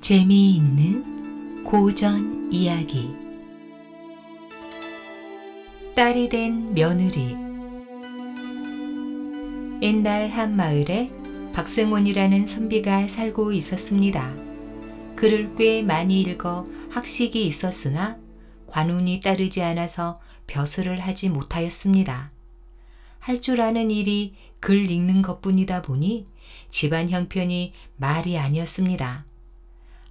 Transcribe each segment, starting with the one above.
재미있는 고전 이야기 딸이 된 며느리 옛날 한 마을에 박승원이라는 선비가 살고 있었습니다. 글을 꽤 많이 읽어 학식이 있었으나 관운이 따르지 않아서 벼슬을 하지 못하였습니다. 할 줄 아는 일이 글 읽는 것뿐이다 보니 집안 형편이 말이 아니었습니다.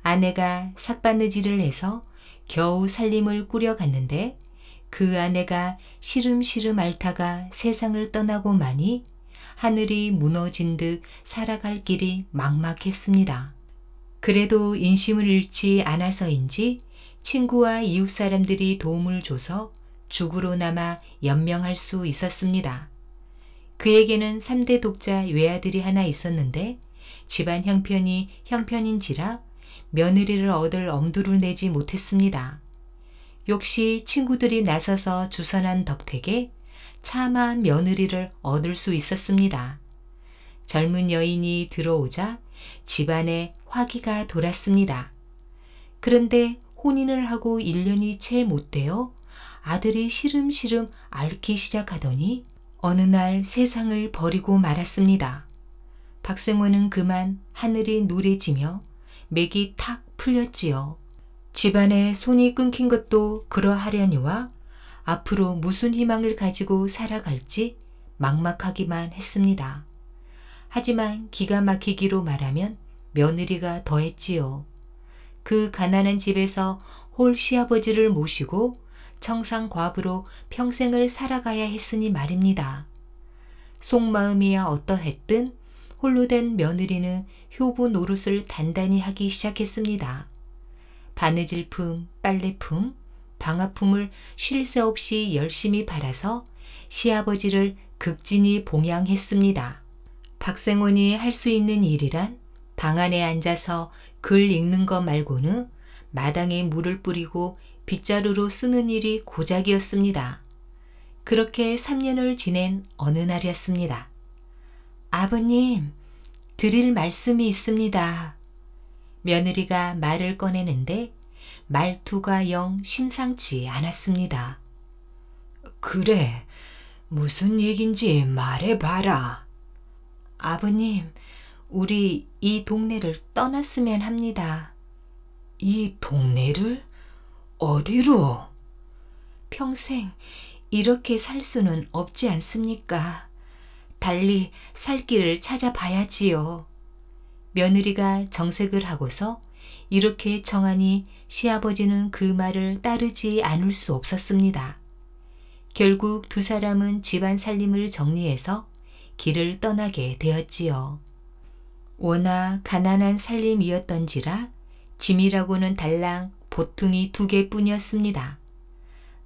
아내가 삭바느질을 해서 겨우 살림을 꾸려갔는데 그 아내가 시름시름 앓다가 세상을 떠나고 마니 하늘이 무너진 듯 살아갈 길이 막막했습니다. 그래도 인심을 잃지 않아서인지 친구와 이웃 사람들이 도움을 줘서 죽으로 남아 연명할 수 있었습니다. 그에게는 3대 독자 외아들이 하나 있었는데 집안 형편이 형편인지라 며느리를 얻을 엄두를 내지 못했습니다. 역시 친구들이 나서서 주선한 덕택에 차한 며느리를 얻을 수 있었습니다. 젊은 여인이 들어오자 집안에 화기가 돌았습니다. 그런데 혼인을 하고 1년이 채못 되어 아들이 시름시름 앓기 시작하더니 어느 날 세상을 버리고 말았습니다. 박승호는 그만 하늘이 노래지며 맥이 탁 풀렸지요. 집안에 손이 끊긴 것도 그러하려니와 앞으로 무슨 희망을 가지고 살아갈지 막막하기만 했습니다. 하지만 기가 막히기로 말하면 며느리가 더했지요. 그 가난한 집에서 홀 시아버지를 모시고 청상과부로 평생을 살아가야 했으니 말입니다. 속마음이야 어떠했든 홀로 된 며느리는 효부 노릇을 단단히 하기 시작했습니다. 바느질품, 빨래품, 방아품을 쉴 새 없이 열심히 바라서 시아버지를 극진히 봉양했습니다. 박생원이 할 수 있는 일이란 방 안에 앉아서 글 읽는 것 말고는 마당에 물을 뿌리고 빗자루로 쓰는 일이 고작이었습니다. 그렇게 3년을 지낸 어느 날이었습니다. 아버님, 드릴 말씀이 있습니다. 며느리가 말을 꺼내는데 말투가 영 심상치 않았습니다. 그래, 무슨 얘긴지 말해봐라. 아버님, 우리 이 동네를 떠났으면 합니다. 이 동네를? 어디로? 평생 이렇게 살 수는 없지 않습니까? 달리 살 길을 찾아봐야지요. 며느리가 정색을 하고서 이렇게 청하니 시아버지는 그 말을 따르지 않을 수 없었습니다. 결국 두 사람은 집안 살림을 정리해서 길을 떠나게 되었지요. 워낙 가난한 살림이었던지라 짐이라고는 달랑 보퉁이 두 개뿐이었습니다.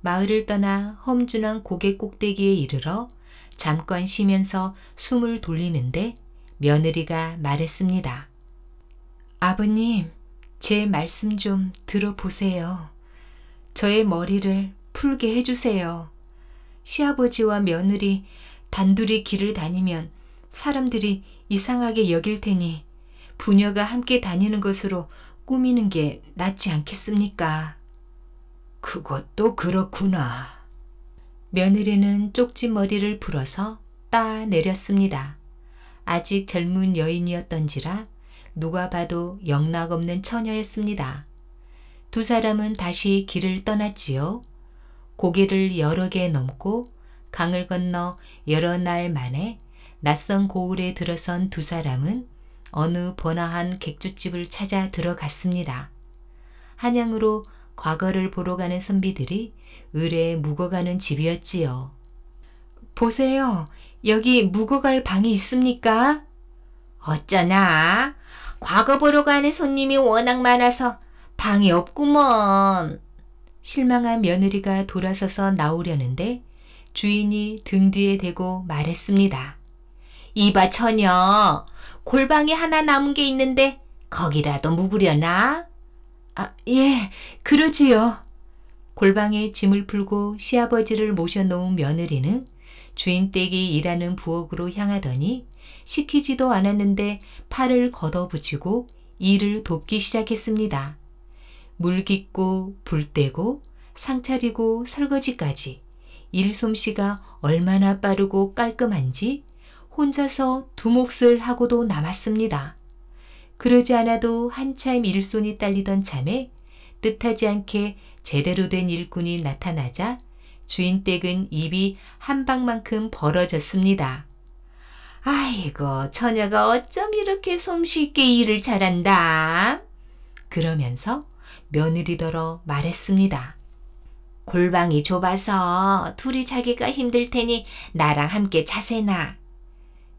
마을을 떠나 험준한 고개 꼭대기에 이르러 잠깐 쉬면서 숨을 돌리는데 며느리가 말했습니다. 아버님, 제 말씀 좀 들어보세요. 저의 머리를 풀게 해주세요. 시아버지와 며느리 단둘이 길을 다니면 사람들이 이상하게 여길 테니 부녀가 함께 다니는 것으로 꾸미는 게 낫지 않겠습니까? 그것도 그렇구나. 며느리는 쪽지머리를 불어서 따 내렸습니다. 아직 젊은 여인이었던지라 누가 봐도 영락없는 처녀였습니다. 두 사람은 다시 길을 떠났지요. 고개를 여러 개 넘고 강을 건너 여러 날 만에 낯선 고을에 들어선 두 사람은 어느 번화한 객주집을 찾아 들어갔습니다. 한양으로 과거를 보러 가는 선비들이 의뢰에 묵어가는 집이었지요. 보세요. 여기 묵어갈 방이 있습니까? 어쩌나. 과거 보러 가는 손님이 워낙 많아서 방이 없구먼. 실망한 며느리가 돌아서서 나오려는데 주인이 등 뒤에 대고 말했습니다. 이봐 처녀, 골방에 하나 남은 게 있는데 거기라도 묵으려나? 아, 예, 그러지요. 골방에 짐을 풀고 시아버지를 모셔놓은 며느리는 주인 댁이 일하는 부엌으로 향하더니 시키지도 않았는데 팔을 걷어붙이고 일을 돕기 시작했습니다. 물 깃고 불 떼고 상차리고 설거지까지 일 솜씨가 얼마나 빠르고 깔끔한지 혼자서 두 몫을 하고도 남았습니다. 그러지 않아도 한참 일손이 딸리던 참에 뜻하지 않게 제대로 된 일꾼이 나타나자 주인 댁은 입이 한 방만큼 벌어졌습니다. 아이고, 처녀가 어쩜 이렇게 솜씨있게 일을 잘한다. 그러면서 며느리더러 말했습니다. 골방이 좁아서 둘이 자기가 힘들 테니 나랑 함께 자세나.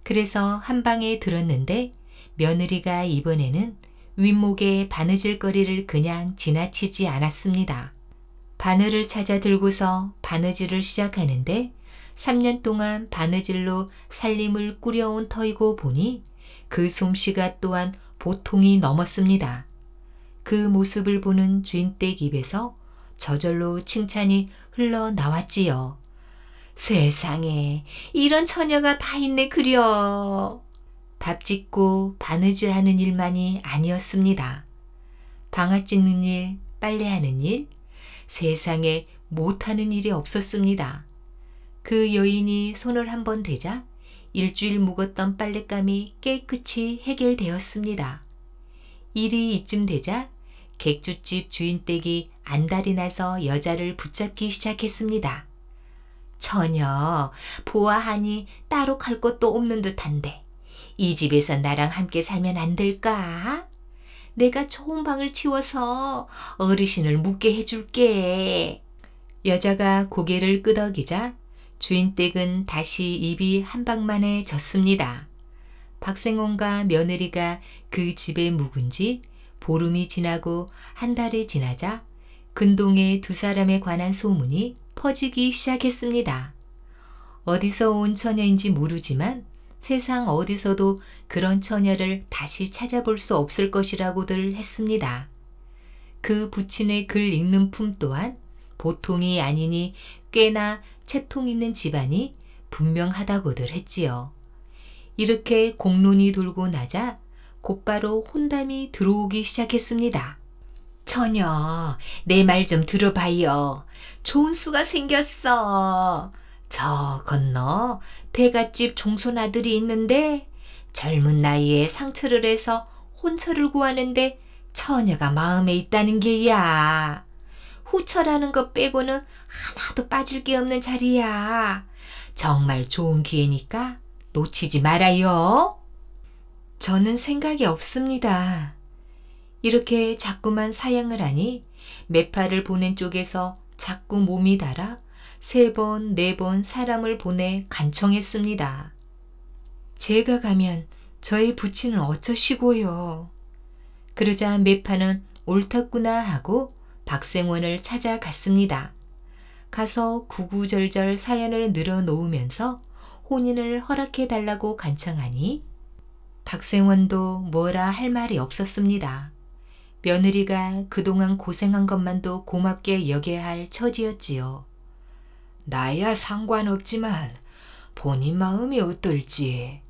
그래서 한 방에 들었는데 며느리가 이번에는 윗목에 바느질거리를 그냥 지나치지 않았습니다. 바늘을 찾아 들고서 바느질을 시작하는데 3년 동안 바느질로 살림을 꾸려온 터이고 보니 그 솜씨가 또한 보통이 넘었습니다. 그 모습을 보는 주인댁 입에서 저절로 칭찬이 흘러나왔지요. 세상에 이런 처녀가 다 있네 그려. 답 짓고 바느질 하는 일만이 아니었습니다. 방아 찢는 일, 빨래하는 일, 세상에 못하는 일이 없었습니다. 그 여인이 손을 한번 대자 일주일 묵었던 빨랫감이 깨끗이 해결되었습니다. 일이 이쯤 되자 객주집 주인댁이 안달이 나서 여자를 붙잡기 시작했습니다. 전혀 보아하니 따로 갈 것도 없는 듯한데 이 집에서 나랑 함께 살면 안 될까? 내가 좋은 방을 치워서 어르신을 묵게 해줄게. 여자가 고개를 끄덕이자 주인댁은 다시 입이 한 방만에 졌습니다. 박생원과 며느리가 그 집에 묵은 지 보름이 지나고 한 달이 지나자 근동의 두 사람에 관한 소문이 퍼지기 시작했습니다. 어디서 온 처녀인지 모르지만 세상 어디서도 그런 처녀를 다시 찾아볼 수 없을 것이라고들 했습니다. 그 부친의 글 읽는 품 또한 보통이 아니니 꽤나 채통 있는 집안이 분명하다고들 했지요. 이렇게 공론이 돌고 나자 곧바로 혼담이 들어오기 시작했습니다. 처녀, 내 말 좀 들어봐요. 좋은 수가 생겼어. 저 건너 대갓집 종손 아들이 있는데 젊은 나이에 상처를 해서 혼처를 구하는데 처녀가 마음에 있다는 게야. 후처라는 것 빼고는 하나도 빠질 게 없는 자리야. 정말 좋은 기회니까 놓치지 말아요. 저는 생각이 없습니다. 이렇게 자꾸만 사양을 하니 매파를 보낸 쪽에서 자꾸 몸이 달아 세 번, 네 번 사람을 보내 간청했습니다. 제가 가면 저의 부친은 어쩌시고요. 그러자 매파는 옳았구나 하고 박생원을 찾아갔습니다. 가서 구구절절 사연을 늘어놓으면서 혼인을 허락해달라고 간청하니 박생원도 뭐라 할 말이 없었습니다. 며느리가 그동안 고생한 것만도 고맙게 여겨야 할 처지였지요. 나야 상관없지만 본인 마음이 어떨지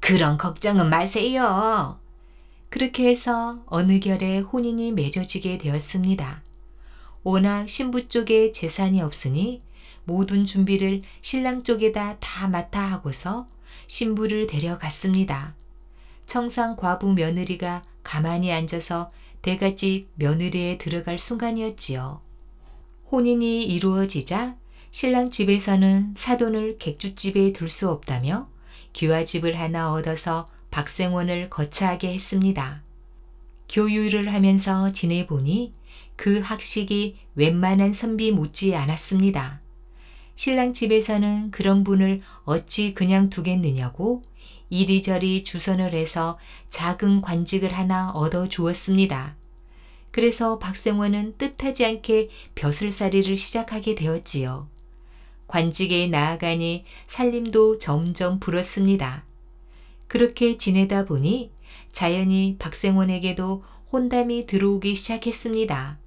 그런 걱정은 마세요. 그렇게 해서 어느 결에 혼인이 맺어지게 되었습니다. 워낙 신부 쪽에 재산이 없으니 모든 준비를 신랑 쪽에다 다 맡아 하고서 신부를 데려갔습니다. 청상 과부 며느리가 가만히 앉아서 대가집 며느리에 들어갈 순간이었지요. 혼인이 이루어지자 신랑 집에서는 사돈을 객주집에 둘 수 없다며 귀화집을 하나 얻어서 박생원을 거처하게 했습니다. 교유를 하면서 지내보니 그 학식이 웬만한 선비 못지 않았습니다. 신랑 집에서는 그런 분을 어찌 그냥 두겠느냐고 이리저리 주선을 해서 작은 관직을 하나 얻어 주었습니다. 그래서 박생원은 뜻하지 않게 벼슬살이를 시작하게 되었지요. 관직에 나아가니 살림도 점점 불었습니다. 그렇게 지내다 보니 자연히 박생원에게도 혼담이 들어오기 시작했습니다.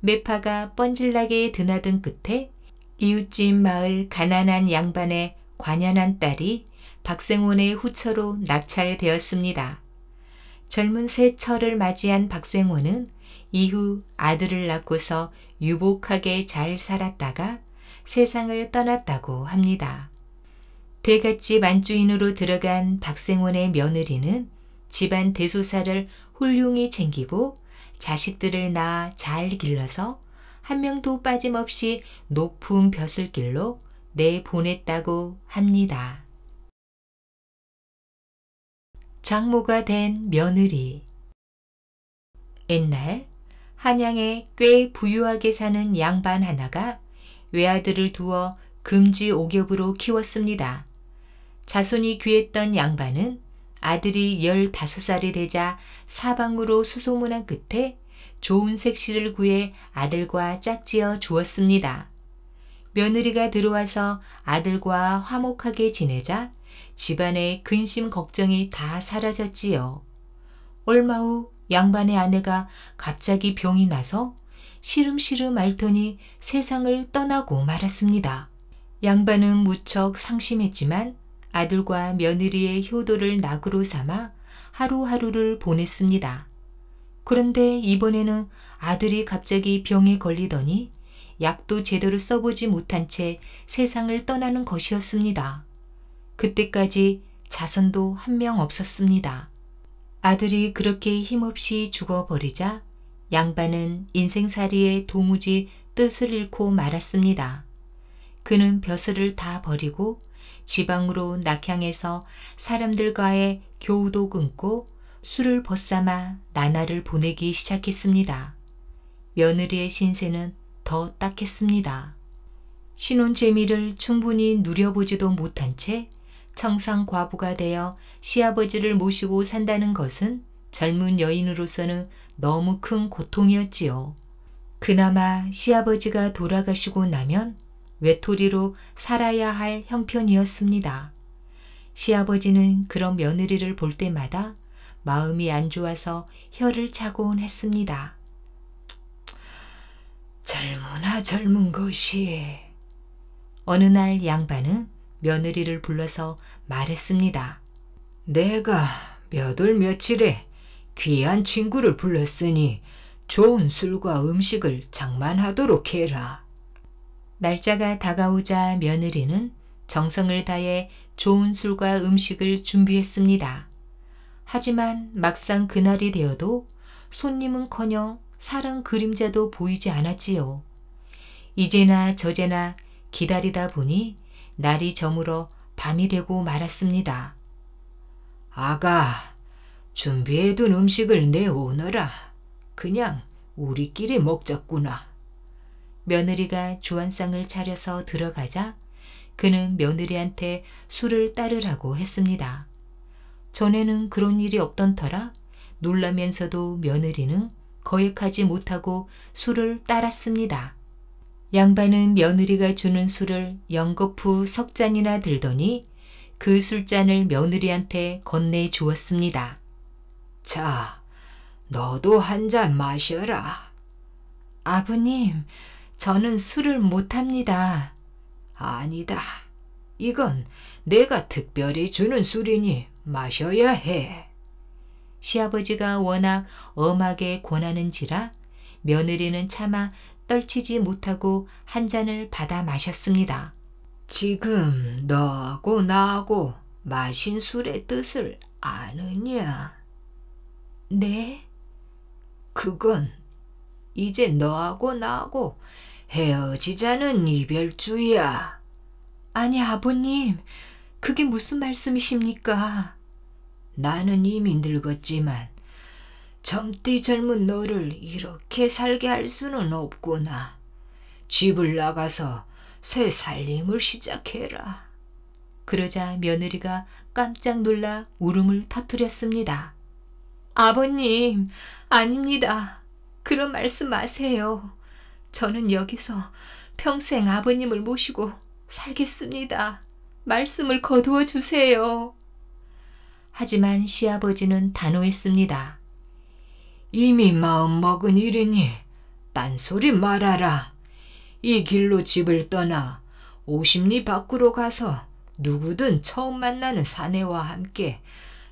매파가 뻔질나게 드나든 끝에 이웃집 마을 가난한 양반의 관연한 딸이 박생원의 후처로 낙찰되었습니다. 젊은 새 철을 맞이한 박생원은 이후 아들을 낳고서 유복하게 잘 살았다가 세상을 떠났다고 합니다. 대갓집 안주인으로 들어간 박생원의 며느리는 집안 대소사를 훌륭히 챙기고 자식들을 낳아 잘 길러서 한 명도 빠짐없이 높은 벼슬길로 내보냈다고 합니다. 장모가 된 며느리 옛날 한양에 꽤 부유하게 사는 양반 하나가 외아들을 두어 금지 옥엽으로 키웠습니다. 자손이 귀했던 양반은 아들이 15살이 되자 사방으로 수소문한 끝에 좋은 색시를 구해 아들과 짝지어 주었습니다. 며느리가 들어와서 아들과 화목하게 지내자 집안의 근심 걱정이 다 사라졌지요. 얼마 후 양반의 아내가 갑자기 병이 나서 시름시름 앓더니 세상을 떠나고 말았습니다. 양반은 무척 상심했지만 아들과 며느리의 효도를 낙으로 삼아 하루하루를 보냈습니다. 그런데 이번에는 아들이 갑자기 병에 걸리더니 약도 제대로 써보지 못한 채 세상을 떠나는 것이었습니다. 그때까지 자선도 한 명 없었습니다. 아들이 그렇게 힘없이 죽어버리자 양반은 인생살이에 도무지 뜻을 잃고 말았습니다. 그는 벼슬을 다 버리고 지방으로 낙향해서 사람들과의 교우도 끊고 술을 벗삼아 나날을 보내기 시작했습니다. 며느리의 신세는 더 딱했습니다. 신혼 재미를 충분히 누려보지도 못한 채 청상 과부가 되어 시아버지를 모시고 산다는 것은 젊은 여인으로서는 너무 큰 고통이었지요. 그나마 시아버지가 돌아가시고 나면 외톨이로 살아야 할 형편이었습니다. 시아버지는 그런 며느리를 볼 때마다 마음이 안 좋아서 혀를 차곤 했습니다. 젊으나 젊은 것이. 어느 날 양반은 며느리를 불러서 말했습니다. 내가 몇월 며칠에 귀한 친구를 불렀으니 좋은 술과 음식을 장만하도록 해라. 날짜가 다가오자 며느리는 정성을 다해 좋은 술과 음식을 준비했습니다. 하지만 막상 그날이 되어도 손님은커녕 사랑 그림자도 보이지 않았지요. 이제나 저제나 기다리다 보니 날이 저물어 밤이 되고 말았습니다. 아가, 준비해둔 음식을 내오너라. 그냥 우리끼리 먹자꾸나. 며느리가 주안상을 차려서 들어가자 그는 며느리한테 술을 따르라고 했습니다. 전에는 그런 일이 없던 터라 놀라면서도 며느리는 거역하지 못하고 술을 따랐습니다. 양반은 며느리가 주는 술을 연거푸 석 잔이나 들더니 그 술잔을 며느리한테 건네 주었습니다. 자, 너도 한 잔 마셔라. 아버님, 저는 술을 못합니다. 아니다. 이건 내가 특별히 주는 술이니 마셔야 해. 시아버지가 워낙 엄하게 권하는지라 며느리는 차마 떨치지 못하고 한 잔을 받아 마셨습니다. 지금 너하고 나하고 마신 술의 뜻을 아느냐? 네? 그건 이제 너하고 나하고 헤어지자는 이별주의야. 아니, 아버님, 그게 무슨 말씀이십니까? 나는 이미 늙었지만 젊디 젊은 너를 이렇게 살게 할 수는 없구나. 집을 나가서 새 살림을 시작해라. 그러자 며느리가 깜짝 놀라 울음을 터뜨렸습니다. 아버님, 아닙니다. 그런 말씀 마세요. 저는 여기서 평생 아버님을 모시고 살겠습니다. 말씀을 거두어 주세요. 하지만 시아버지는 단호했습니다. 이미 마음 먹은 일이니 딴소리 말아라. 이 길로 집을 떠나 오십리 밖으로 가서 누구든 처음 만나는 사내와 함께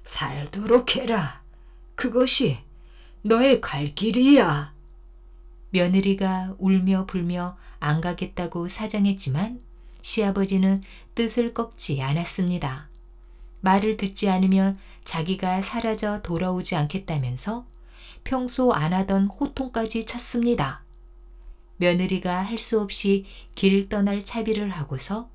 살도록 해라. 그것이 너의 갈 길이야. 며느리가 울며 불며 안 가겠다고 사정했지만 시아버지는 뜻을 꺾지 않았습니다. 말을 듣지 않으면 자기가 사라져 돌아오지 않겠다면서 평소 안 하던 호통까지 쳤습니다. 며느리가 할 수 없이 길 떠날 차비를 하고서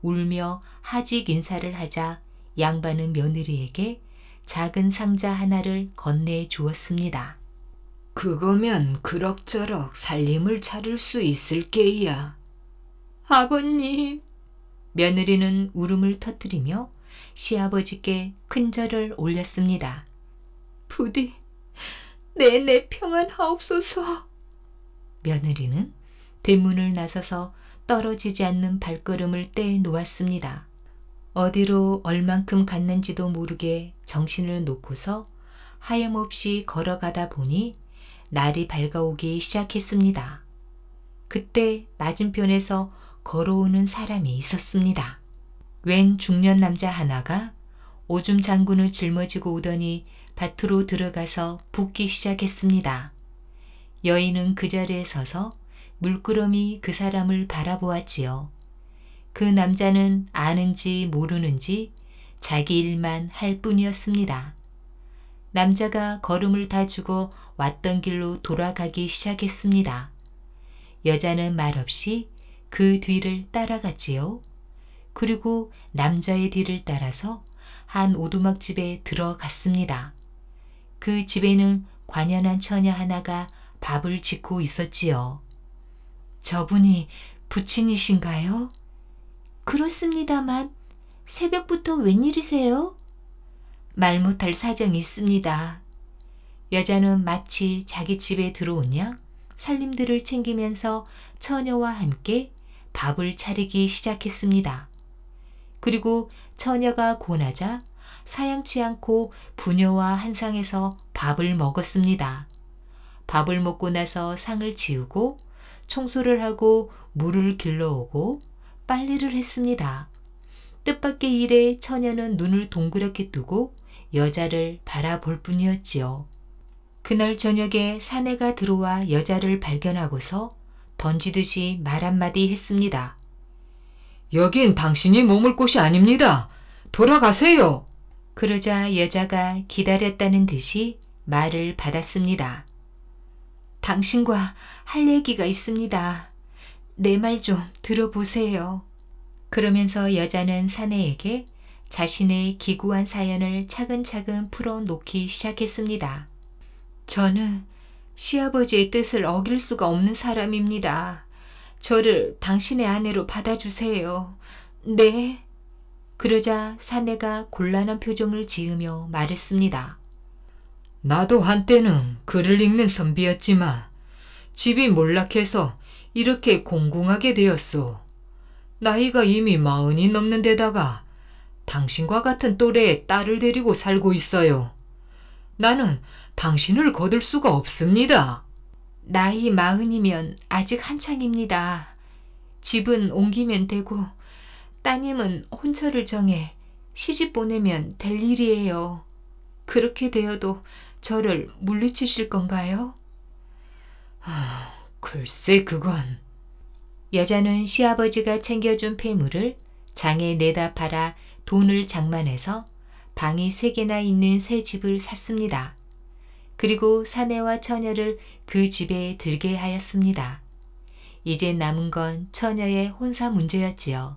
울며 하직 인사를 하자 양반은 며느리에게 작은 상자 하나를 건네 주었습니다. 그거면 그럭저럭 살림을 차릴 수 있을 게야. 아버님. 며느리는 울음을 터뜨리며 시아버지께 큰절을 올렸습니다. 부디 내내 평안하옵소서. 며느리는 대문을 나서서 떨어지지 않는 발걸음을 떼 놓았습니다. 어디로 얼만큼 갔는지도 모르게 정신을 놓고서 하염없이 걸어가다 보니 날이 밝아오기 시작했습니다. 그때 맞은편에서 걸어오는 사람이 있었습니다. 웬 중년 남자 하나가 오줌 장군을 짊어지고 오더니 밭으로 들어가서 붓기 시작했습니다. 여인은 그 자리에 서서 물끄러미 그 사람을 바라보았지요. 그 남자는 아는지 모르는지 자기 일만 할 뿐이었습니다. 남자가 걸음을 다 주고 왔던 길로 돌아가기 시작했습니다. 여자는 말없이 그 뒤를 따라갔지요. 그리고 남자의 뒤를 따라서 한 오두막집에 들어갔습니다. 그 집에는 관연한 처녀 하나가 밥을 짓고 있었지요. 저분이 부친이신가요? 그렇습니다만 새벽부터 웬일이세요? 말 못할 사정이 있습니다. 여자는 마치 자기 집에 들어온 양 살림들을 챙기면서 처녀와 함께 밥을 차리기 시작했습니다. 그리고 처녀가 고나자 사양치 않고 부녀와 한상에서 밥을 먹었습니다. 밥을 먹고 나서 상을 지우고 청소를 하고 물을 길러오고 빨래를 했습니다. 뜻밖의 일에 처녀는 눈을 동그랗게 뜨고 여자를 바라볼 뿐이었지요. 그날 저녁에 사내가 들어와 여자를 발견하고서 던지듯이 말 한마디 했습니다. 여긴 당신이 머물 곳이 아닙니다. 돌아가세요. 그러자 여자가 기다렸다는 듯이 말을 받았습니다. 당신과 할 얘기가 있습니다. 내말좀 들어보세요. 그러면서 여자는 사내에게 자신의 기구한 사연을 차근차근 풀어놓기 시작했습니다. 저는 시아버지의 뜻을 어길 수가 없는 사람입니다. 저를 당신의 아내로 받아주세요. 네. 그러자 사내가 곤란한 표정을 지으며 말했습니다. 나도 한때는 글을 읽는 선비였지만 집이 몰락해서 이렇게 공공하게 되었소. 나이가 이미 마흔이 넘는 데다가 당신과 같은 또래의 딸을 데리고 살고 있어요. 나는 당신을 거둘 수가 없습니다. 나이 마흔이면 아직 한창입니다. 집은 옮기면 되고 따님은 혼처를 정해 시집 보내면 될 일이에요. 그렇게 되어도 저를 물리치실 건가요? 하... 글쎄 그건. 여자는 시아버지가 챙겨준 폐물을 장에 내다 팔아 돈을 장만해서 방이 세 개나 있는 새 집을 샀습니다. 그리고 사내와 처녀를 그 집에 들게 하였습니다. 이제 남은 건 처녀의 혼사 문제였지요.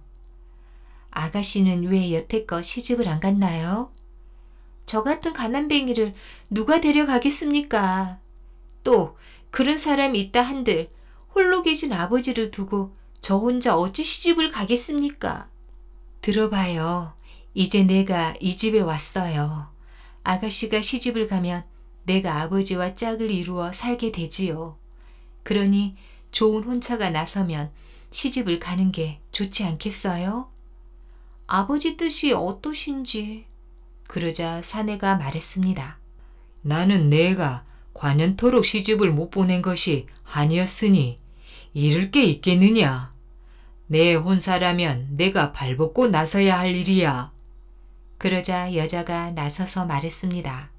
아가씨는 왜 여태껏 시집을 안 갔나요? 저 같은 가난뱅이를 누가 데려가겠습니까? 또 그런 사람이 있다 한들 홀로 계신 아버지를 두고 저 혼자 어찌 시집을 가겠습니까? 들어봐요. 이제 내가 이 집에 왔어요. 아가씨가 시집을 가면 내가 아버지와 짝을 이루어 살게 되지요. 그러니 좋은 혼처가 나서면 시집을 가는 게 좋지 않겠어요? 아버지 뜻이 어떠신지. 그러자 사내가 말했습니다. 나는 내가 관연토록 시집을 못 보낸 것이 아니었으니 잃을 게 있겠느냐. 내 혼사라면 내가 발벗고 나서야 할 일이야. 그러자 여자가 나서서 말했습니다.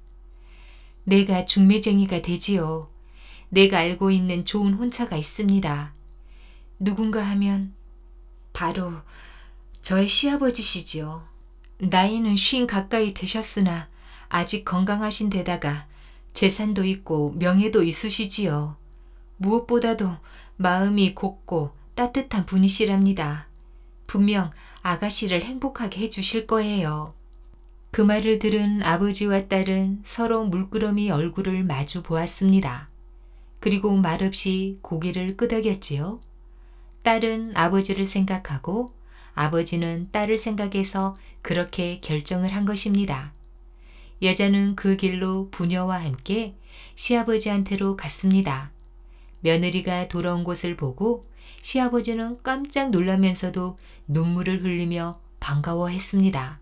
내가 중매쟁이가 되지요. 내가 알고 있는 좋은 혼차가 있습니다. 누군가 하면 바로 저의 시아버지시지요. 나이는 쉰 가까이 되셨으나 아직 건강하신 데다가 재산도 있고 명예도 있으시지요. 무엇보다도 마음이 곱고 따뜻한 분이시랍니다. 분명 아가씨를 행복하게 해주실 거예요. 그 말을 들은 아버지와 딸은 서로 물끄러미 얼굴을 마주 보았습니다. 그리고 말없이 고개를 끄덕였지요. 딸은 아버지를 생각하고 아버지는 딸을 생각해서 그렇게 결정을 한 것입니다. 여자는 그 길로 부녀와 함께 시아버지한테로 갔습니다. 며느리가 돌아온 곳을 보고 시아버지는 깜짝 놀라면서도 눈물을 흘리며 반가워했습니다.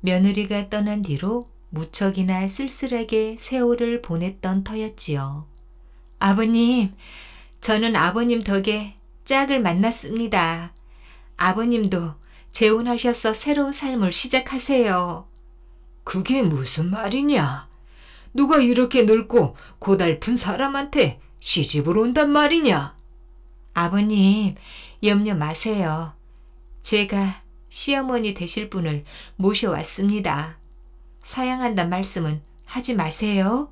며느리가 떠난 뒤로 무척이나 쓸쓸하게 세월을 보냈던 터였지요. 아버님, 저는 아버님 덕에 짝을 만났습니다. 아버님도 재혼하셔서 새로운 삶을 시작하세요. 그게 무슨 말이냐? 누가 이렇게 늙고 고달픈 사람한테 시집을 온단 말이냐? 아버님, 염려 마세요. 제가 시어머니 되실 분을 모셔왔습니다. 사양한단 말씀은 하지 마세요.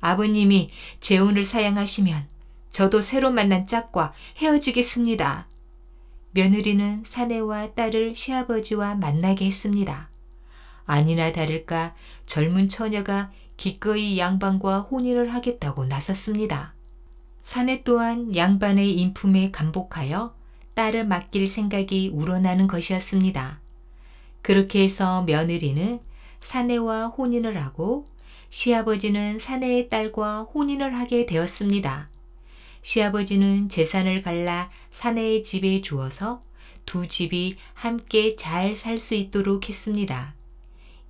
아버님이 재혼을 사양하시면 저도 새로 만난 짝과 헤어지겠습니다. 며느리는 사내와 딸을 시아버지와 만나게 했습니다. 아니나 다를까 젊은 처녀가 기꺼이 양반과 혼인을 하겠다고 나섰습니다. 사내 또한 양반의 인품에 감복하여 딸을 맡길 생각이 우러나는 것이었습니다. 그렇게 해서 며느리는 사내와 혼인을 하고 시아버지는 사내의 딸과 혼인을 하게 되었습니다. 시아버지는 재산을 갈라 사내의 집에 주어서 두 집이 함께 잘 살 수 있도록 했습니다.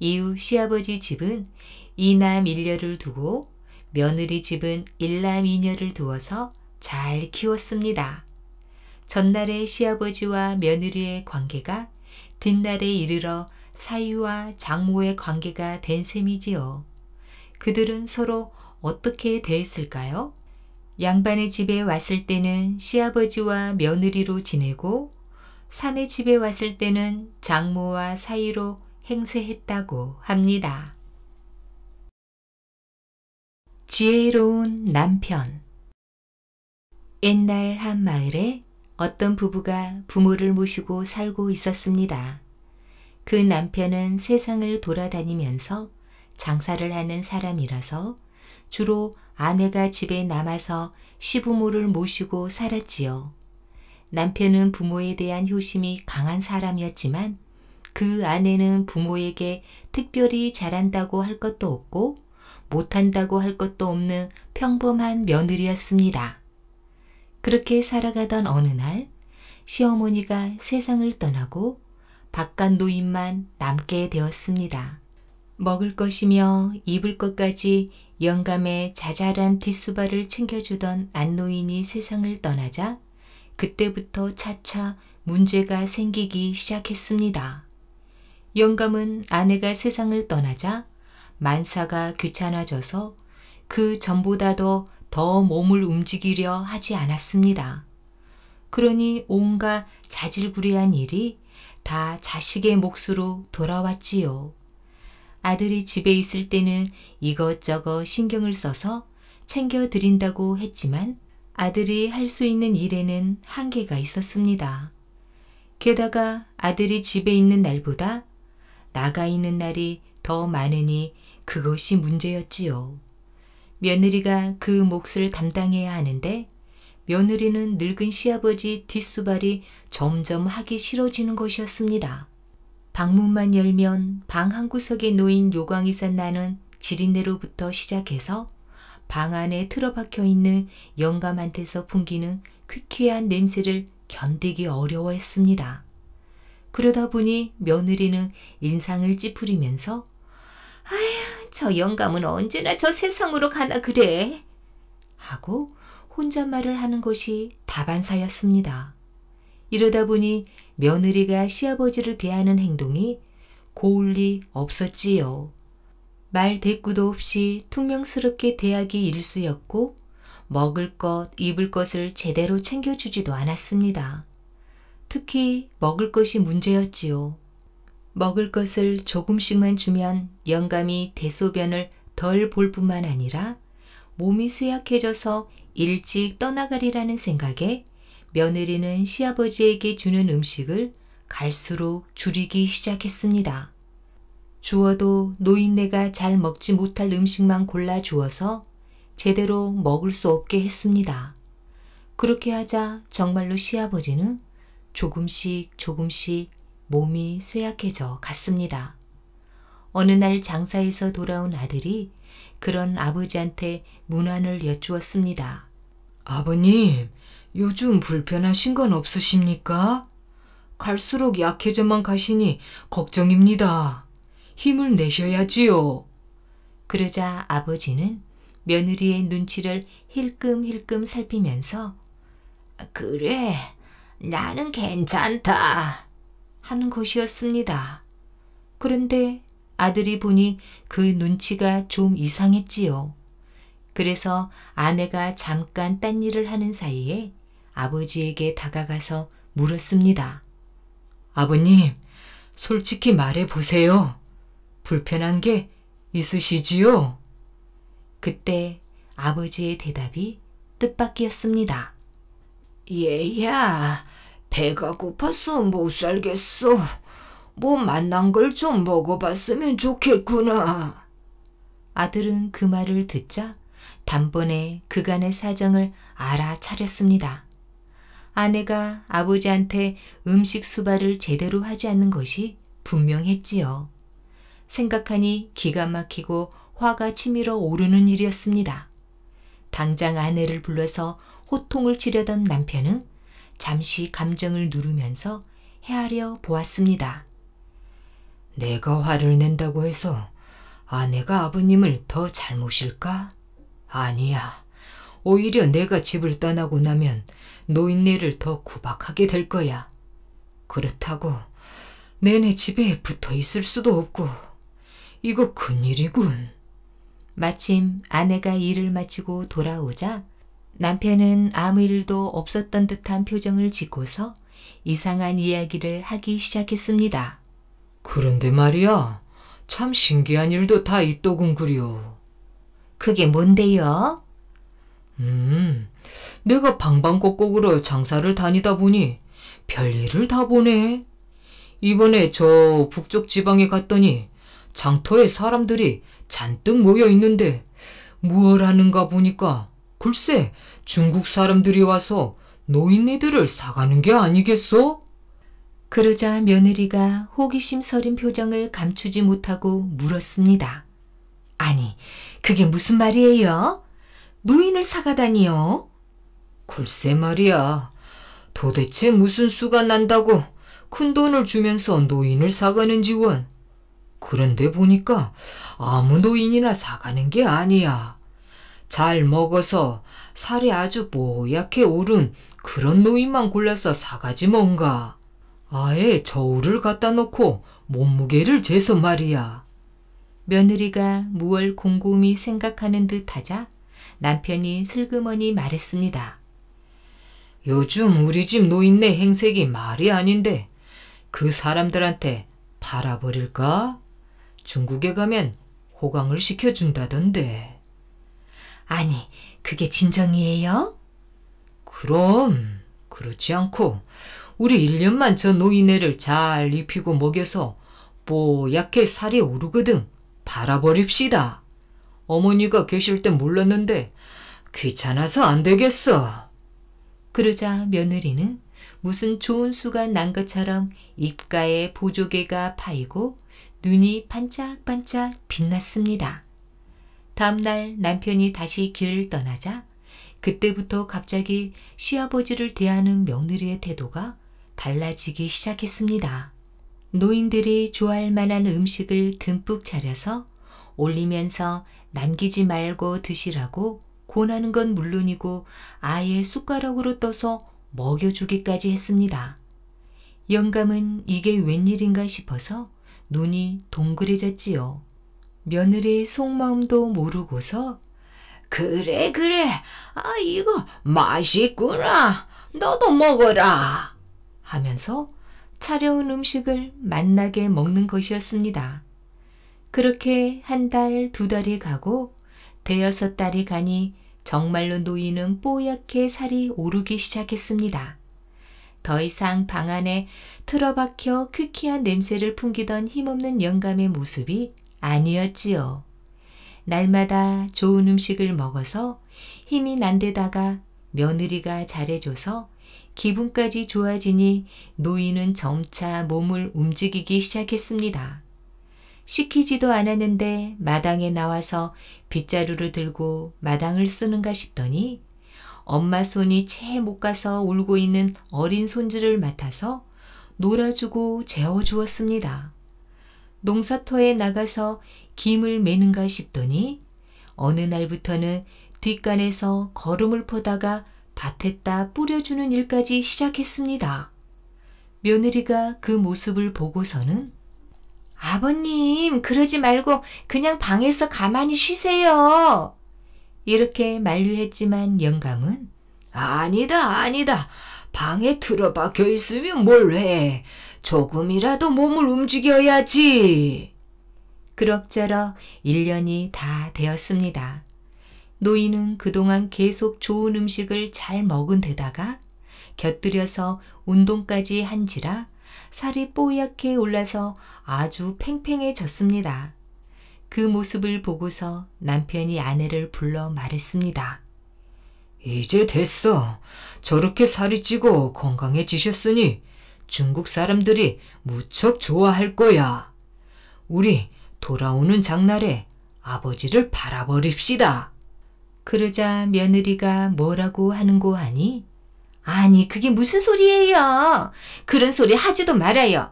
이후 시아버지 집은 이남 일녀를 두고 며느리 집은 일남 이녀를 두어서 잘 키웠습니다. 전날의 시아버지와 며느리의 관계가 뒷날에 이르러 사위와 장모의 관계가 된 셈이지요. 그들은 서로 어떻게 대했을까요? 양반의 집에 왔을 때는 시아버지와 며느리로 지내고 사내 집에 왔을 때는 장모와 사위로 행세했다고 합니다. 지혜로운 남편 옛날 한 마을에 어떤 부부가 부모를 모시고 살고 있었습니다. 그 남편은 세상을 돌아다니면서 장사를 하는 사람이라서 주로 아내가 집에 남아서 시부모를 모시고 살았지요. 남편은 부모에 대한 효심이 강한 사람이었지만 그 아내는 부모에게 특별히 잘한다고 할 것도 없고 못한다고 할 것도 없는 평범한 며느리였습니다. 그렇게 살아가던 어느 날 시어머니가 세상을 떠나고 바깥 노인만 남게 되었습니다. 먹을 것이며 입을 것까지 영감의 자잘한 뒷수발을 챙겨주던 안노인이 세상을 떠나자 그때부터 차차 문제가 생기기 시작했습니다. 영감은 아내가 세상을 떠나자 만사가 귀찮아져서 그 전보다도 더 몸을 움직이려 하지 않았습니다. 그러니 온갖 자질구레한 일이 다 자식의 몫으로 돌아왔지요. 아들이 집에 있을 때는 이것저것 신경을 써서 챙겨드린다고 했지만 아들이 할 수 있는 일에는 한계가 있었습니다. 게다가 아들이 집에 있는 날보다 나가 있는 날이 더 많으니 그것이 문제였지요. 며느리가 그 몫을 담당해야 하는데 며느리는 늙은 시아버지 뒷수발이 점점 하기 싫어지는 것이었습니다. 방문만 열면 방 한구석에 놓인 요광이 산 나는 지린내로부터 시작해서 방 안에 틀어박혀 있는 영감한테서 풍기는 퀴퀴한 냄새를 견디기 어려워했습니다. 그러다 보니 며느리는 인상을 찌푸리면서 아휴, 저 영감은 언제나 저 세상으로 가나 그래. 하고 혼잣말을 하는 것이 다반사였습니다. 이러다 보니 며느리가 시아버지를 대하는 행동이 고울리 없었지요. 말 대꾸도 없이 퉁명스럽게 대하기 일쑤였고 먹을 것, 입을 것을 제대로 챙겨주지도 않았습니다. 특히 먹을 것이 문제였지요. 먹을 것을 조금씩만 주면 영감이 대소변을 덜 볼 뿐만 아니라 몸이 쇠약해져서 일찍 떠나가리라는 생각에 며느리는 시아버지에게 주는 음식을 갈수록 줄이기 시작했습니다. 주어도 노인네가 잘 먹지 못할 음식만 골라 주어서 제대로 먹을 수 없게 했습니다. 그렇게 하자 정말로 시아버지는 조금씩 조금씩 몸이 쇠약해져 갔습니다. 어느 날 장사에서 돌아온 아들이 그런 아버지한테 문안을 여쭈었습니다. 아버님, 요즘 불편하신 건 없으십니까? 갈수록 약해져만 가시니 걱정입니다. 힘을 내셔야지요. 그러자 아버지는 며느리의 눈치를 힐끔힐끔 살피면서 그래, 나는 괜찮다. 하는 것이었습니다. 그런데 아들이 보니 그 눈치가 좀 이상했지요. 그래서 아내가 잠깐 딴 일을 하는 사이에 아버지에게 다가가서 물었습니다. 아버님, 솔직히 말해 보세요. 불편한 게 있으시지요? 그때 아버지의 대답이 뜻밖이었습니다. 얘야, 배가 고파서 못 살겠어. 뭐 만난 걸 좀 먹어봤으면 좋겠구나. 아들은 그 말을 듣자 단번에 그간의 사정을 알아차렸습니다. 아내가 아버지한테 음식 수발을 제대로 하지 않는 것이 분명했지요. 생각하니 기가 막히고 화가 치밀어 오르는 일이었습니다. 당장 아내를 불러서 호통을 치려던 남편은 잠시 감정을 누르면서 헤아려 보았습니다. 내가 화를 낸다고 해서 아내가 아버님을 더 잘 모실까? 아니야. 오히려 내가 집을 떠나고 나면 노인네를 더 구박하게 될 거야. 그렇다고 내내 집에 붙어 있을 수도 없고. 이거 큰일이군. 마침 아내가 일을 마치고 돌아오자 남편은 아무 일도 없었던 듯한 표정을 짓고서 이상한 이야기를 하기 시작했습니다. 그런데 말이야, 참 신기한 일도 다 있더군그려. 그게 뭔데요? 음, 내가 방방곡곡으로 장사를 다니다 보니 별일을 다 보네. 이번에 저 북쪽 지방에 갔더니 장터에 사람들이 잔뜩 모여 있는데 무얼 하는가 보니까 글쎄, 중국 사람들이 와서 노인네들을 사가는 게 아니겠소? 그러자 며느리가 호기심 서린 표정을 감추지 못하고 물었습니다. 아니, 그게 무슨 말이에요? 노인을 사가다니요? 글쎄 말이야. 도대체 무슨 수가 난다고 큰 돈을 주면서 노인을 사가는지 원. 그런데 보니까 아무 노인이나 사가는 게 아니야. 잘 먹어서 살이 아주 뽀얗게 오른 그런 노인만 골라서 사가지 뭔가. 아예 저울을 갖다 놓고 몸무게를 재서 말이야. 며느리가 무얼 곰곰이 생각하는 듯 하자 남편이 슬그머니 말했습니다. 요즘 우리 집 노인네 행색이 말이 아닌데 그 사람들한테 팔아버릴까? 중국에 가면 호강을 시켜준다던데. 아니, 그게 진정이에요? 그럼, 그렇지 않고, 우리 1년만 저 노인애를 잘 입히고 먹여서 뽀얗게 살이 오르거든. 바라버립시다 어머니가 계실 땐 몰랐는데 귀찮아서 안 되겠어. 그러자 며느리는 무슨 좋은 수가 난 것처럼 입가에 보조개가 파이고 눈이 반짝반짝 빛났습니다. 다음날 남편이 다시 길을 떠나자 그때부터 갑자기 시아버지를 대하는 며느리의 태도가 달라지기 시작했습니다. 노인들이 좋아할 만한 음식을 듬뿍 차려서 올리면서 남기지 말고 드시라고 권하는 건 물론이고 아예 숟가락으로 떠서 먹여주기까지 했습니다. 영감은 이게 웬일인가 싶어서 눈이 동그래졌지요. 며느리 속마음도 모르고서 그래 그래 아 이거 맛있구나 너도 먹어라 하면서 차려온 음식을 맛나게 먹는 것이었습니다. 그렇게 한 달, 두 달이 가고 대여섯 달이 가니 정말로 노인은 뽀얗게 살이 오르기 시작했습니다. 더 이상 방 안에 틀어박혀 퀴퀴한 냄새를 풍기던 힘없는 영감의 모습이 아니었지요. 날마다 좋은 음식을 먹어서 힘이 난데다가 며느리가 잘해줘서 기분까지 좋아지니 노인은 점차 몸을 움직이기 시작했습니다. 시키지도 않았는데 마당에 나와서 빗자루를 들고 마당을 쓰는가 싶더니 엄마 손이 채 못 가서 울고 있는 어린 손주를 맡아서 놀아주고 재워주었습니다. 농사터에 나가서 김을 매는가 싶더니 어느 날부터는 뒷간에서 거름을 퍼다가 밭에다 뿌려주는 일까지 시작했습니다. 며느리가 그 모습을 보고서는 아버님, 그러지 말고 그냥 방에서 가만히 쉬세요. 이렇게 만류했지만 영감은 아니다, 아니다. 방에 틀어박혀 있으면 뭘 해. 조금이라도 몸을 움직여야지. 그럭저럭 1년이 다 되었습니다. 노인은 그동안 계속 좋은 음식을 잘 먹은 데다가 곁들여서 운동까지 한지라 살이 뽀얗게 올라서 아주 팽팽해졌습니다. 그 모습을 보고서 남편이 아내를 불러 말했습니다. 이제 됐어. 저렇게 살이 찌고 건강해지셨으니 중국 사람들이 무척 좋아할 거야. 우리 돌아오는 장날에 아버지를 바라버립시다 그러자 며느리가 뭐라고 하는고 하니? 아니, 그게 무슨 소리예요? 그런 소리 하지도 말아요.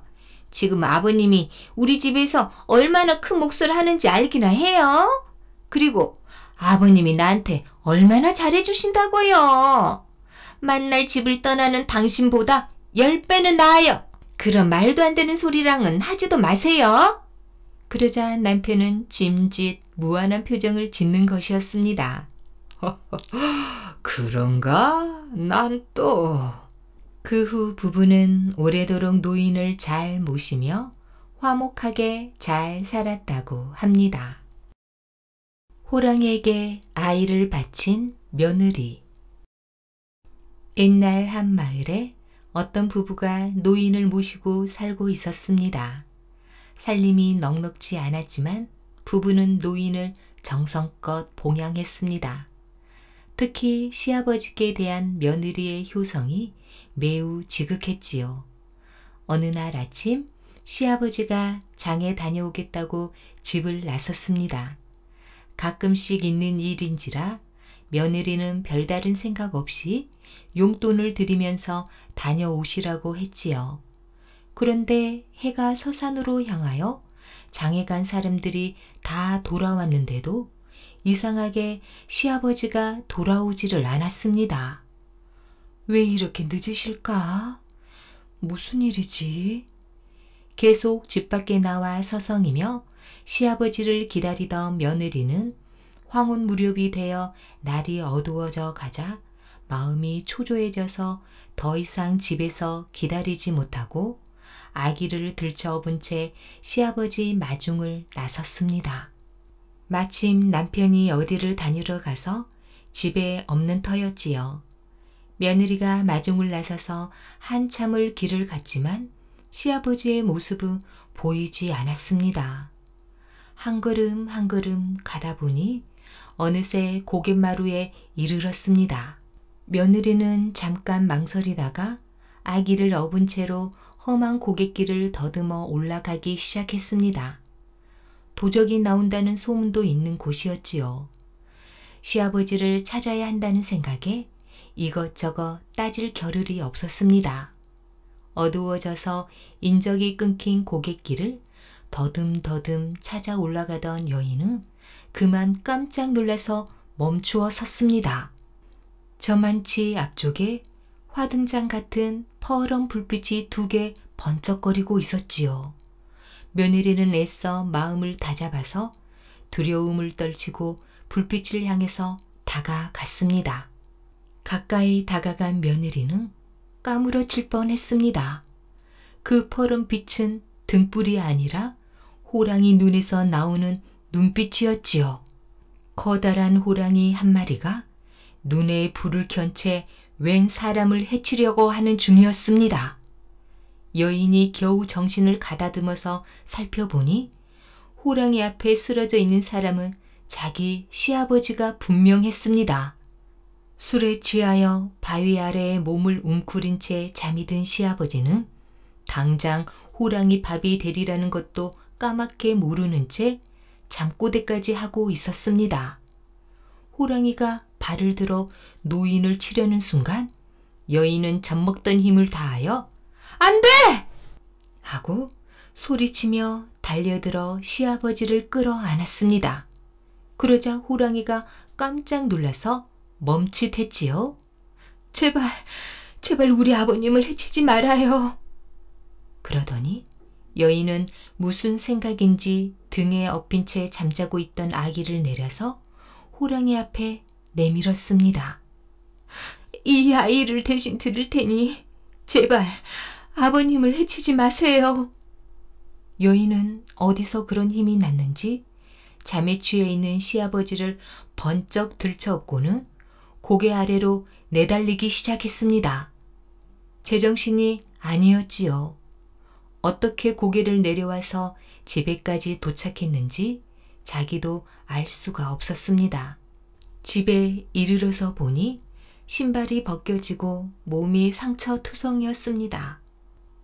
지금 아버님이 우리 집에서 얼마나 큰 몫을 하는지 알기나 해요? 그리고 아버님이 나한테 얼마나 잘해주신다고요? 만날 집을 떠나는 당신보다 10배는 나아요. 그런 말도 안 되는 소리랑은 하지도 마세요. 그러자 남편은 짐짓 무한한 표정을 짓는 것이었습니다. 그런가? 난 또. 그 후 부부는 오래도록 노인을 잘 모시며 화목하게 잘 살았다고 합니다. 호랑이에게 아이를 바친 며느리. 옛날 한 마을에 어떤 부부가 노인을 모시고 살고 있었습니다. 살림이 넉넉지 않았지만 부부는 노인을 정성껏 봉양했습니다. 특히 시아버지께 대한 며느리의 효성이 매우 지극했지요. 어느 날 아침 시아버지가 장에 다녀오겠다고 집을 나섰습니다. 가끔씩 있는 일인지라 며느리는 별다른 생각 없이 용돈을 드리면서 다녀오시라고 했지요. 그런데 해가 서산으로 향하여 장에 간 사람들이 다 돌아왔는데도 이상하게 시아버지가 돌아오지를 않았습니다. 왜 이렇게 늦으실까? 무슨 일이지? 계속 집 밖에 나와 서성이며 시아버지를 기다리던 며느리는 황혼 무렵이 되어 날이 어두워져 가자 마음이 초조해져서 더 이상 집에서 기다리지 못하고 아기를 들쳐업은 채 시아버지 마중을 나섰습니다. 마침 남편이 어디를 다니러 가서 집에 없는 터였지요. 며느리가 마중을 나서서 한참을 길을 갔지만 시아버지의 모습은 보이지 않았습니다. 한 걸음 한 걸음 가다 보니 어느새 고갯마루에 이르렀습니다. 며느리는 잠깐 망설이다가 아기를 업은 채로 험한 고갯길을 더듬어 올라가기 시작했습니다. 도적이 나온다는 소문도 있는 곳이었지요. 시아버지를 찾아야 한다는 생각에 이것저것 따질 겨를이 없었습니다. 어두워져서 인적이 끊긴 고갯길을 더듬더듬 찾아 올라가던 여인은 그만 깜짝 놀라서 멈추어 섰습니다. 저만치 앞쪽에 화등장 같은 퍼런 불빛이 두 개 번쩍거리고 있었지요. 며느리는 애써 마음을 다잡아서 두려움을 떨치고 불빛을 향해서 다가갔습니다. 가까이 다가간 며느리는 까무러칠 뻔했습니다. 그 퍼른 빛은 등불이 아니라 호랑이 눈에서 나오는 눈빛이었지요. 커다란 호랑이 한 마리가 눈에 불을 켠 채 웬 사람을 해치려고 하는 중이었습니다. 여인이 겨우 정신을 가다듬어서 살펴보니 호랑이 앞에 쓰러져 있는 사람은 자기 시아버지가 분명했습니다. 술에 취하여 바위 아래에 몸을 웅크린 채 잠이 든 시아버지는 당장 호랑이 밥이 되리라는 것도 까맣게 모르는 채 잠꼬대까지 하고 있었습니다. 호랑이가 발을 들어 노인을 치려는 순간 여인은 젖먹던 힘을 다하여 안 돼! 하고 소리치며 달려들어 시아버지를 끌어 안았습니다. 그러자 호랑이가 깜짝 놀라서 멈칫했지요. 제발, 제발 우리 아버님을 해치지 말아요. 그러더니 여인은 무슨 생각인지 등에 엎인 채 잠자고 있던 아기를 내려서 호랑이 앞에 내밀었습니다. 이 아이를 대신 들을 테니 제발 아버님을 해치지 마세요. 여인은 어디서 그런 힘이 났는지 잠에 취해 있는 시아버지를 번쩍 들쳐업고는 고개 아래로 내달리기 시작했습니다. 제정신이 아니었지요. 어떻게 고개를 내려와서 집에까지 도착했는지 자기도 알 수가 없었습니다. 집에 이르러서 보니 신발이 벗겨지고 몸이 상처투성이었습니다.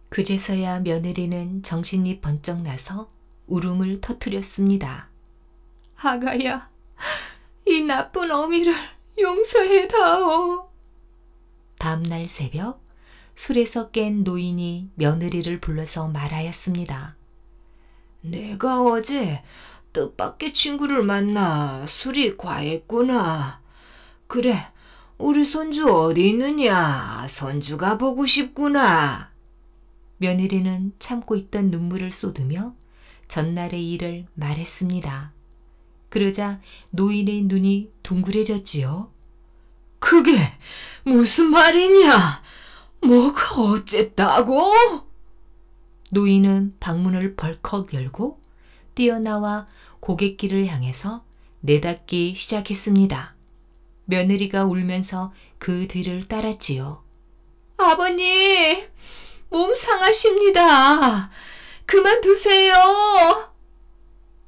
그제서야 며느리는 정신이 번쩍 나서 울음을 터뜨렸습니다. 아가야, 이 나쁜 어미를 용서해 다오. 다음날 새벽 술에서 깬 노인이 며느리를 불러서 말하였습니다. 내가 어제 뜻밖의 친구를 만나 술이 과했구나. 그래, 우리 손주 어디 있느냐? 손주가 보고 싶구나. 며느리는 참고 있던 눈물을 쏟으며 전날의 일을 말했습니다. 그러자 노인의 눈이 둥그레졌지요. 그게 무슨 말이냐? 뭐가 어쨌다고? 노인은 방문을 벌컥 열고 뛰어나와 고객길을 향해서 내닫기 시작했습니다. 며느리가 울면서 그 뒤를 따랐지요. 아버님, 몸 상하십니다. 그만두세요.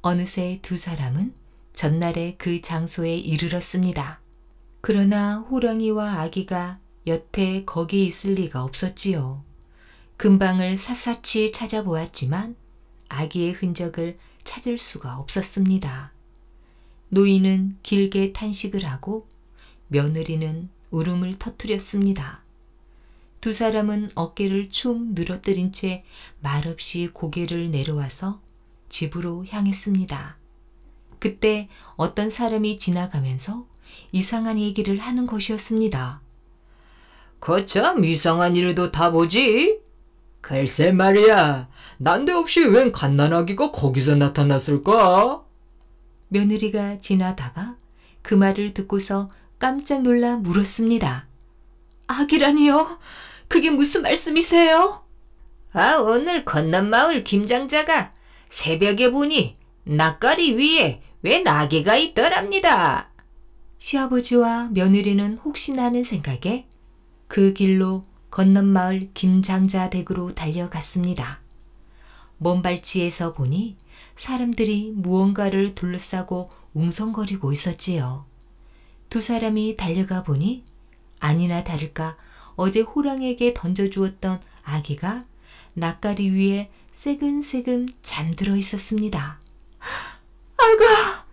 어느새 두 사람은 전날에그 장소에 이르렀습니다. 그러나 호랑이와 아기가 여태 거기 있을 리가 없었지요. 금방을 샅샅이 찾아보았지만 아기의 흔적을 찾을 수가 없었습니다. 노인은 길게 탄식을 하고 며느리는 울음을 터뜨렸습니다. 두 사람은 어깨를 축 늘어뜨린 채 말없이 고개를 내려와서 집으로 향했습니다. 그때 어떤 사람이 지나가면서 이상한 얘기를 하는 것이었습니다. 거참 이상한 일도 다 보지? 글쎄 말이야. 난데없이 웬 갓난아기가 거기서 나타났을까? 며느리가 지나다가 그 말을 듣고서 깜짝 놀라 물었습니다. 아기라니요? 그게 무슨 말씀이세요? 아, 오늘 건넌마을 김장자가 새벽에 보니 낯가리 위에 왜 나귀가 있더랍니다. 시아버지와 며느리는 혹시나 하는 생각에 그 길로 건넌 마을 김장자 댁으로 달려갔습니다. 먼발치에서 보니 사람들이 무언가를 둘러싸고 웅성거리고 있었지요. 두 사람이 달려가 보니 아니나 다를까 어제 호랑에게 던져주었던 아기가 낯가리 위에 새금새금 잠들어 있었습니다. 아가!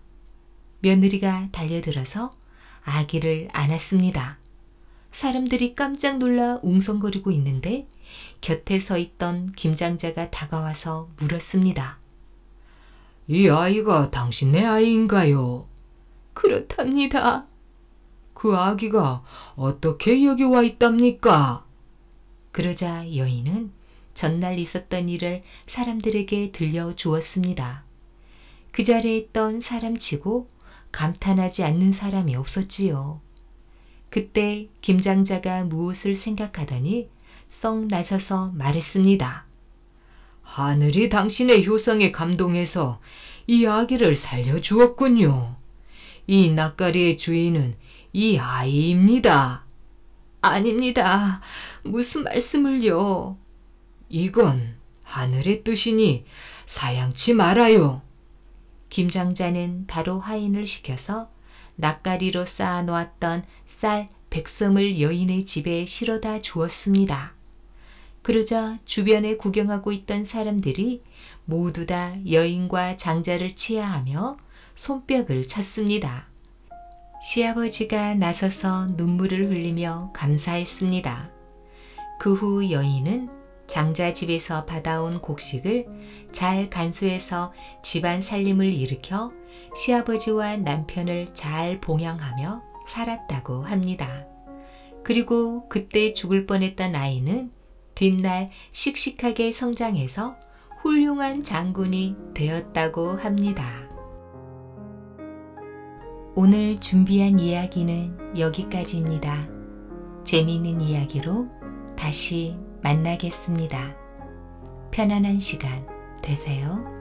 며느리가 달려들어서 아기를 안았습니다. 사람들이 깜짝 놀라 웅성거리고 있는데 곁에 서 있던 김장자가 다가와서 물었습니다. 이 아이가 당신의 아이인가요? 그렇답니다. 그 아기가 어떻게 여기 와 있답니까? 그러자 여인은 전날 있었던 일을 사람들에게 들려주었습니다. 그 자리에 있던 사람치고 감탄하지 않는 사람이 없었지요. 그때 김장자가 무엇을 생각하더니썩 나서서 말했습니다. 하늘이 당신의 효성에 감동해서 이 아기를 살려주었군요. 이 낯가리의 주인은 이 아이입니다. 아닙니다. 무슨 말씀을요? 이건 하늘의 뜻이니 사양치 말아요. 김장자는 바로 하인을 시켜서 낯가리로 쌓아놓았던 쌀 백섬을 여인의 집에 실어다 주었습니다. 그러자 주변에 구경하고 있던 사람들이 모두 다 여인과 장자를 치하하며 손뼉을 쳤습니다. 시아버지가 나서서 눈물을 흘리며 감사했습니다. 그 후 여인은 장자 집에서 받아온 곡식을 잘 간수해서 집안 살림을 일으켜 시아버지와 남편을 잘 봉양하며 살았다고 합니다. 그리고 그때 죽을 뻔했던 아이는 뒷날 씩씩하게 성장해서 훌륭한 장군이 되었다고 합니다. 오늘 준비한 이야기는 여기까지입니다. 재미있는 이야기로 다시 만나겠습니다. 편안한 시간 되세요.